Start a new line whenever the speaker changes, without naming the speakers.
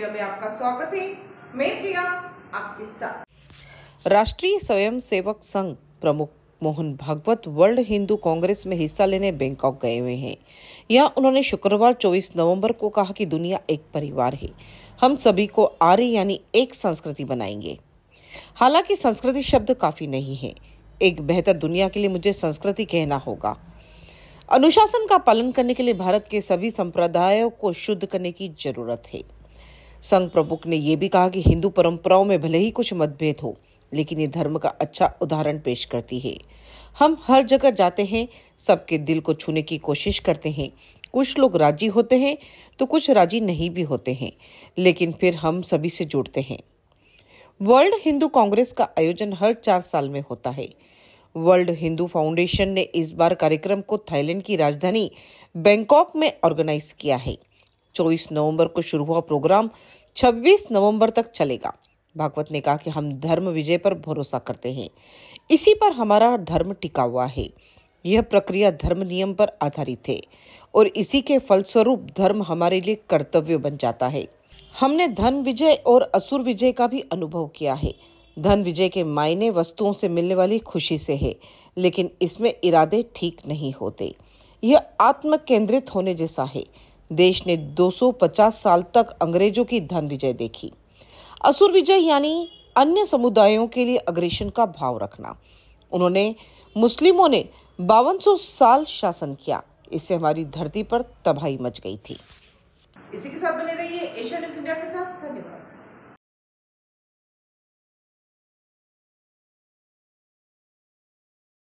studio में आपका स्वागत है मैं प्रिया आपके साथ राष्ट्रीय स्वयंसेवक संघ प्रमुख मोहन भागवत वर्ल्ड हिंदू कांग्रेस में हिस्सा लेने बैंकॉक गए हुए हैं यहाँ उन्होंने शुक्रवार 24 नवंबर को कहा कि दुनिया एक परिवार है हम सभी को आर्य यानी एक संस्कृति बनाएंगे हालांकि संस्कृति शब्द काफी नहीं है एक बेहतर दुनिया के लिए मुझे संस्कृति कहना होगा अनुशासन का पालन करने के लिए भारत के सभी संप्रदायों को शुद्ध करने की जरूरत है संघ प्रमुख ने यह भी कहा कि हिंदू परंपराओं में भले ही कुछ मतभेद हो लेकिन ये धर्म का अच्छा उदाहरण पेश करती है हम हर जगह जाते हैं सबके दिल को छूने की कोशिश करते हैं कुछ लोग राजी होते हैं तो कुछ राजी नहीं भी होते हैं लेकिन फिर हम सभी से जुड़ते हैं वर्ल्ड हिंदू कांग्रेस का आयोजन हर चार साल में होता है वर्ल्ड हिंदू फाउंडेशन ने इस बार कार्यक्रम को थाईलैंड की राजधानी बैंकॉक में ऑर्गेनाइज किया है 24 नवंबर को शुरू हुआ प्रोग्राम 26 नवंबर तक चलेगा भागवत ने कहा कि हम धर्म विजय पर भरोसा करते हैं इसी पर हमारा धर्म टिका हुआ है यह प्रक्रिया धर्म नियम पर आधारित है और इसी के फलस्वरूप धर्म हमारे लिए कर्तव्य बन जाता है हमने धन विजय और असुर विजय का भी अनुभव किया है धन विजय के मायने वस्तुओं से मिलने वाली खुशी से है लेकिन इसमें इरादे ठीक नहीं होते यह आत्म केंद्रित होने जैसा है देश ने 250 साल तक अंग्रेजों की धन विजय देखी असुर विजय यानी अन्य समुदायों के लिए अग्रेशन का भाव रखना उन्होंने मुस्लिमों ने बावन साल शासन किया इससे हमारी धरती पर तबाही मच गई थी इसी के साथ बने रहिए एशिया न्यूज इंडिया के साथ धन्यवाद